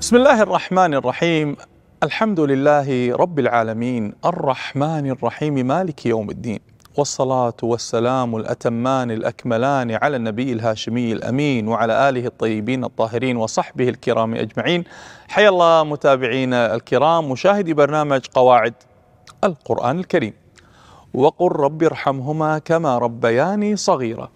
بسم الله الرحمن الرحيم الحمد لله رب العالمين الرحمن الرحيم مالك يوم الدين والصلاة والسلام الأتمان الأكملان على النبي الهاشمي الأمين وعلى آله الطيبين الطاهرين وصحبه الكرام أجمعين حيا الله متابعينا الكرام مشاهدي برنامج قواعد القرآن الكريم وقل رب ارحمهما كما ربياني صغيرة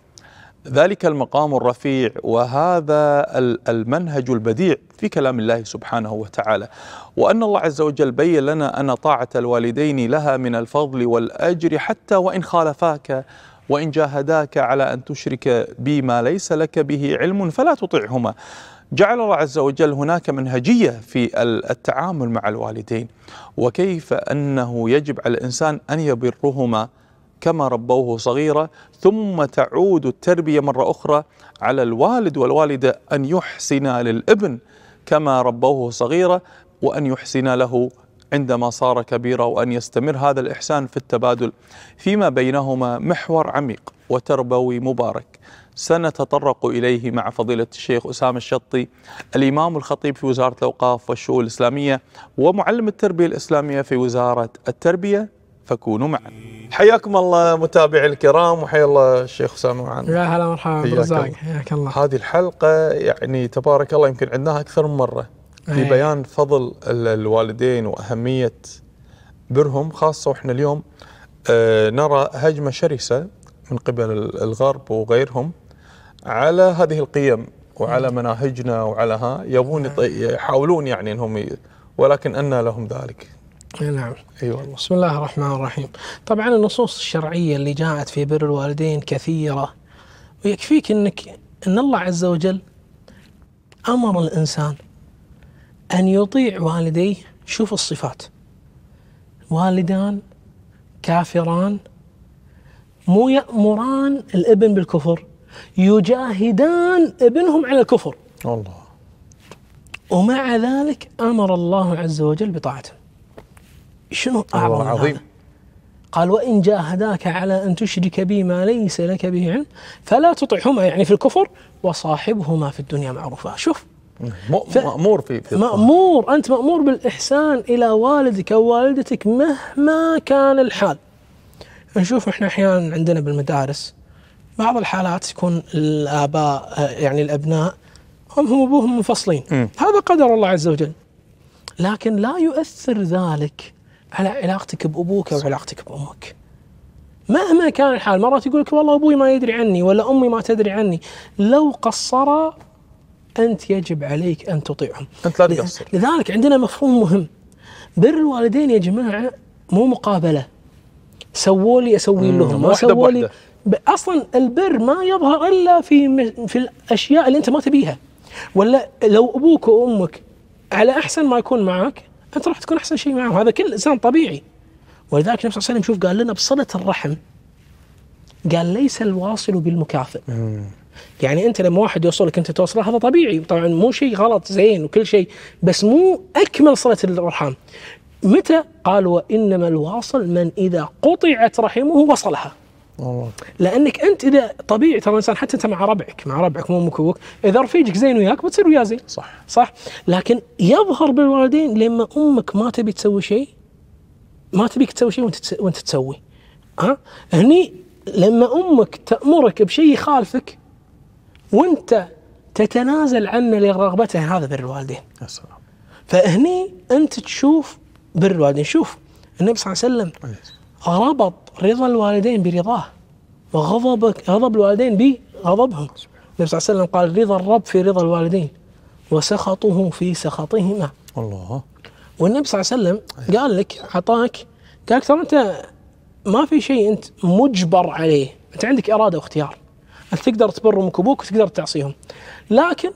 ذلك المقام الرفيع وهذا المنهج البديع في كلام الله سبحانه وتعالى وأن الله عز وجل بين لنا أن طاعة الوالدين لها من الفضل والأجر حتى وإن خالفاك وإن جاهداك على أن تشرك بما ليس لك به علم فلا تطعهما جعل الله عز وجل هناك منهجية في التعامل مع الوالدين وكيف أنه يجب على الإنسان أن يبرهما كما ربوه صغيرة ثم تعود التربية مرة أخرى على الوالد والوالدة أن يحسن للابن كما ربوه صغيرة وأن يحسن له عندما صار كبيرا وأن يستمر هذا الإحسان في التبادل فيما بينهما محور عميق وتربوي مبارك سنتطرق إليه مع فضيلة الشيخ أسامة الشطي الإمام الخطيب في وزارة الأوقاف والشؤون الإسلامية ومعلم التربية الإسلامية في وزارة التربية فكونوا معنا حياكم الله متابعي الكرام وحيا الله الشيخ اسامه معنا يا هلا مرحبا برزاق حياك الله هذه الحلقه يعني تبارك الله يمكن عندناها اكثر من مره في إيه. بيان فضل الوالدين واهميه برهم خاصه واحنا اليوم آه نرى هجمه شرسه من قبل الغرب وغيرهم على هذه القيم وعلى إيه. مناهجنا وعلى ها يبون يحاولون يعني انهم ولكن أن لهم ذلك إيه نعم اي أيوة والله بسم الله الرحمن الرحيم طبعا النصوص الشرعيه اللي جاءت في بر الوالدين كثيره ويكفيك انك ان الله عز وجل امر الانسان ان يطيع والديه شوف الصفات والدان كافران مو يأمران الابن بالكفر يجاهدان ابنهم على الكفر الله ومع ذلك امر الله عز وجل بطاعته شنو أعظم عظيم قال وإن جاهداك على أن تشرك بي ما ليس لك به علم فلا تطعهما يعني في الكفر وصاحبهما في الدنيا معروفا شوف مأمور في, في مأمور أنت مأمور بالإحسان إلى والدك أو والدتك مهما كان الحال نشوف يعني احنا احيانا عندنا بالمدارس بعض الحالات يكون الاباء يعني الابناء هم هم ابوهم منفصلين هذا قدر الله عز وجل لكن لا يؤثر ذلك على علاقتك بابوك او علاقتك بامك مهما كان الحال مرات يقول لك والله ابوي ما يدري عني ولا امي ما تدري عني لو قصرا انت يجب عليك ان تطيعهم انت لا تقصر لذلك عندنا مفهوم مهم بر الوالدين يا جماعه مو مقابله سووا لي اسوي لهم ما سووا لي اصلا البر ما يظهر الا في في الاشياء اللي انت ما تبيها ولا لو ابوك وامك على احسن ما يكون معك انت راح تكون احسن شيء معه هذا كل انسان طبيعي ولذلك النبي صلى الله عليه وسلم شوف قال لنا بصله الرحم قال ليس الواصل بالمكافئ يعني انت لما واحد يوصلك انت توصله هذا طبيعي طبعا مو شيء غلط زين وكل شيء بس مو اكمل صله الارحام متى قال وانما الواصل من اذا قطعت رحمه وصلها والله. لانك انت اذا طبيعي ترى الانسان حتى انت مع ربعك مع ربعك مو امك وابوك اذا رفيجك زين وياك بتصير وياه زين صح صح لكن يظهر بالوالدين لما امك ما تبي تسوي شيء ما تبيك تسوي شيء وانت وانت تسوي ها هني لما امك تامرك بشيء يخالفك وانت تتنازل عنه لرغبته هذا بر الوالدين يا سلام فهني انت تشوف بر الوالدين شوف النبي صلى الله عليه وسلم ربط رضا الوالدين برضاه وغضب غضب الوالدين بغضبهم النبي صلى الله عليه وسلم قال رضا الرب في رضا الوالدين وسخطه في سخطهما الله والنبي صلى الله عليه وسلم قال لك اعطاك قال لك ترى انت ما في شيء انت مجبر عليه انت عندك اراده واختيار انت تقدر تبر امك وابوك وتقدر تعصيهم لكن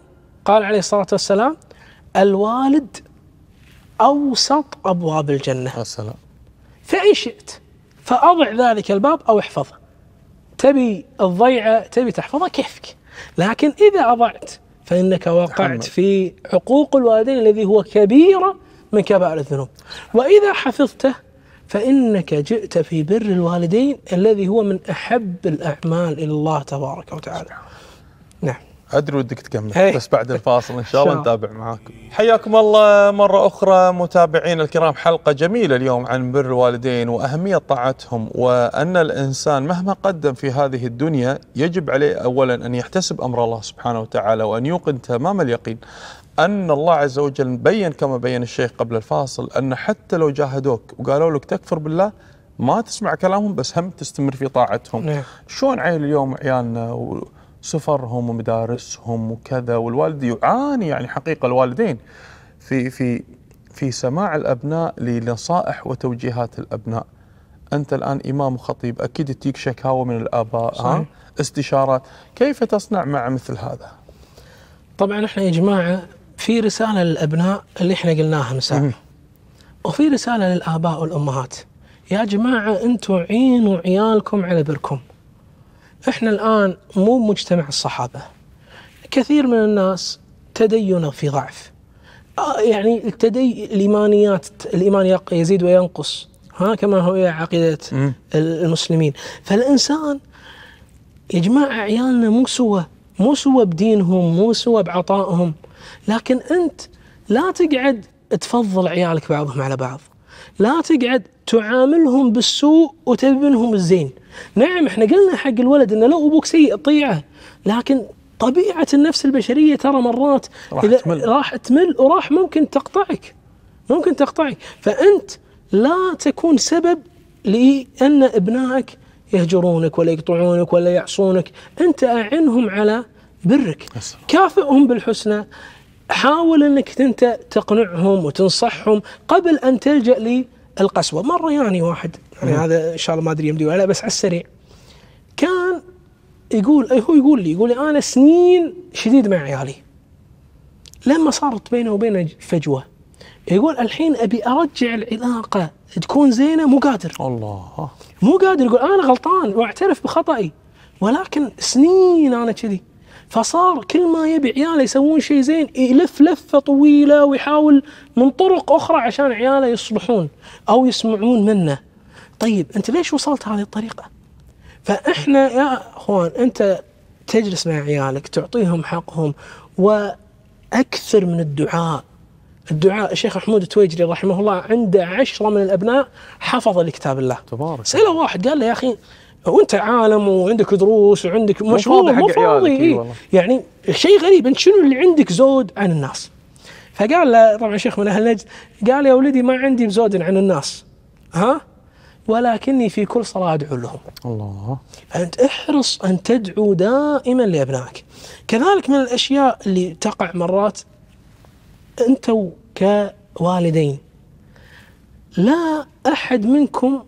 قال عليه الصلاه والسلام الوالد اوسط ابواب الجنه السلام فان شئت فأضع ذلك الباب أو احفظه تبي الضيعة تبي تحفظها كيفك لكن إذا أضعت فإنك وقعت في عقوق الوالدين الذي هو كبيرة من كبائر الذنوب وإذا حفظته فإنك جئت في بر الوالدين الذي هو من أحب الأعمال إلى الله تبارك وتعالى نعم ادري ودك تكمل إيه. بس بعد الفاصل ان شاء الله نتابع معاكم حياكم الله مره اخرى متابعينا الكرام حلقه جميله اليوم عن بر الوالدين واهميه طاعتهم وان الانسان مهما قدم في هذه الدنيا يجب عليه اولا ان يحتسب امر الله سبحانه وتعالى وان يوقن تمام اليقين أن الله عز وجل بين كما بين الشيخ قبل الفاصل أن حتى لو جاهدوك وقالوا لك تكفر بالله ما تسمع كلامهم بس هم تستمر في طاعتهم إيه. شلون عيل اليوم عيالنا و... سفرهم ومدارسهم وكذا والوالد يعاني يعني حقيقه الوالدين في في في سماع الابناء لنصائح وتوجيهات الابناء انت الان امام وخطيب اكيد تجيك شكاوى من الاباء صحيح. ها استشارات كيف تصنع مع مثل هذا طبعا احنا يا جماعه في رساله للابناء اللي احنا قلناها مساء وفي رساله للاباء والامهات يا جماعه انتم عينوا عيالكم على بركم احنا الان مو مجتمع الصحابه كثير من الناس تدينه في ضعف آه، يعني التدي الايمانيات الايمان يزيد وينقص ها كما هو عقيده المسلمين فالانسان يا جماعه عيالنا مو سوى مو سوى بدينهم مو سوى بعطائهم لكن انت لا تقعد تفضل عيالك بعضهم على بعض لا تقعد تعاملهم بالسوء وتبنهم الزين نعم احنا قلنا حق الولد انه لو ابوك سيء طيعه لكن طبيعه النفس البشريه ترى مرات راح إذا تمل راح تمل وراح ممكن تقطعك ممكن تقطعك فانت لا تكون سبب لان ابنائك يهجرونك ولا يقطعونك ولا يعصونك انت اعنهم على برك كافئهم بالحسنى حاول انك انت تقنعهم وتنصحهم قبل ان تلجا القسوه مره يعني واحد يعني هذا ان شاء الله ما ادري يمدي ولا بس على السريع كان يقول هو يقول لي يقول لي انا سنين شديد مع عيالي لما صارت بينه وبينه فجوه يقول الحين ابي ارجع العلاقه تكون زينه مو قادر الله مو قادر يقول انا غلطان واعترف بخطئي ولكن سنين انا كذي فصار كل ما يبي عياله يسوون شيء زين يلف لفه طويله ويحاول من طرق اخرى عشان عياله يصلحون او يسمعون منه. طيب انت ليش وصلت هذه الطريقه؟ فاحنا يا اخوان انت تجلس مع عيالك تعطيهم حقهم واكثر من الدعاء الدعاء الشيخ محمود التويجري رحمه الله عنده عشرة من الأبناء حفظ لكتاب الله تبارك سأله واحد قال له يا أخي وانت عالم وعندك دروس وعندك مشغول مو فاضي يعني شيء غريب انت شنو اللي عندك زود عن الناس فقال له طبعا شيخ من اهل نجد قال يا ولدي ما عندي زود عن الناس ها ولكني في كل صلاة أدعو لهم الله فأنت احرص أن تدعو دائما لأبنائك كذلك من الأشياء اللي تقع مرات أنت كوالدين لا أحد منكم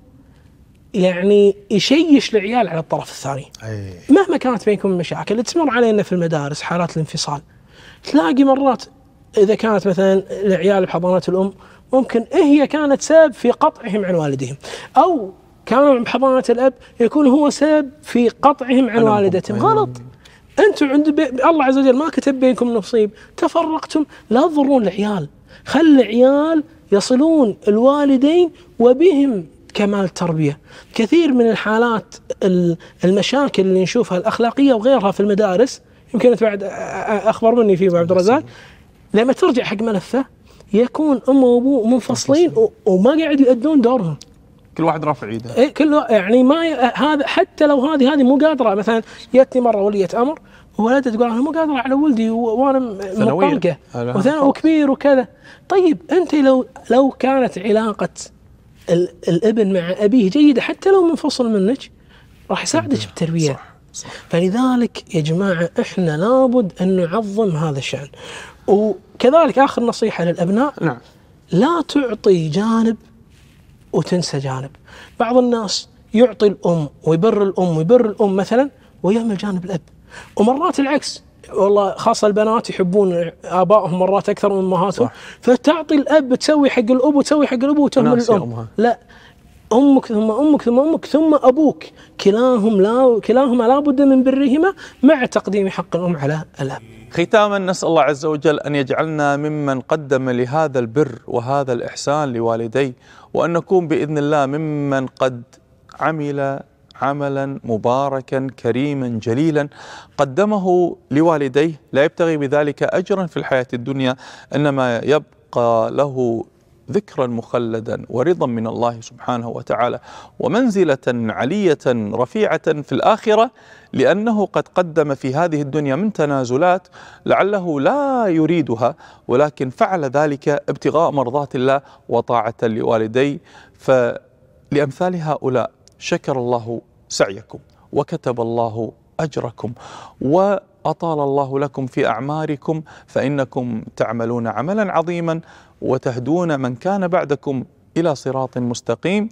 يعني يشيش العيال على الطرف الثاني أي. مهما كانت بينكم المشاكل تمر علينا في المدارس حالات الانفصال تلاقي مرات اذا كانت مثلا العيال بحضانه الام ممكن هي كانت سبب في قطعهم عن والدهم او كانوا بحضانه الاب يكون هو سبب في قطعهم عن والدتهم غلط انتم عند بي... الله عز وجل ما كتب بينكم نصيب تفرقتم لا تضرون العيال خلي العيال يصلون الوالدين وبهم كمال التربيه كثير من الحالات المشاكل اللي نشوفها الاخلاقيه وغيرها في المدارس يمكن انت بعد اخبر مني فيه عبد الرزاق لما ترجع حق ملفه يكون امه وابوه منفصلين وما قاعد يؤدون دورهم كل واحد رافع ايده اي كل يعني ما ي... هذا حتى لو هذه هذه مو قادره مثلا جتني مره وليه امر وولدها تقول انا مو قادره على ولدي وانا مطلقه وكبير وكذا طيب انت لو لو كانت علاقه الابن مع ابيه جيده حتى لو منفصل منك راح يساعدك بالتربيه صح. صح. فلذلك يا جماعه احنا لابد ان نعظم هذا الشان وكذلك اخر نصيحه للابناء نعم لا تعطي جانب وتنسى جانب بعض الناس يعطي الام ويبر الام ويبر الام مثلا ويهمل جانب الاب ومرات العكس والله خاصه البنات يحبون ابائهم مرات اكثر من امهاتهم فتعطي الاب تسوي حق الاب وتسوي حق الاب وتهمل الام أمها. لا امك ثم امك ثم امك ثم ابوك كلاهم لا كلاهما لابد من برهما مع تقديم حق الام على الاب ختاما نسال الله عز وجل ان يجعلنا ممن قدم لهذا البر وهذا الاحسان لوالديه وان نكون باذن الله ممن قد عمل عملا مباركا كريما جليلا قدمه لوالديه لا يبتغي بذلك أجرا في الحياة الدنيا إنما يبقى له ذكرا مخلدا ورضا من الله سبحانه وتعالى ومنزلة علية رفيعة في الآخرة لأنه قد قدم في هذه الدنيا من تنازلات لعله لا يريدها ولكن فعل ذلك ابتغاء مرضاة الله وطاعة لوالدي فلأمثال هؤلاء شكر الله سعيكم وكتب الله اجركم واطال الله لكم في اعماركم فانكم تعملون عملا عظيما وتهدون من كان بعدكم الى صراط مستقيم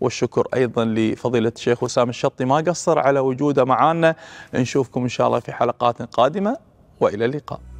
والشكر ايضا لفضيله الشيخ وسام الشطي ما قصر على وجوده معانا نشوفكم ان شاء الله في حلقات قادمه والى اللقاء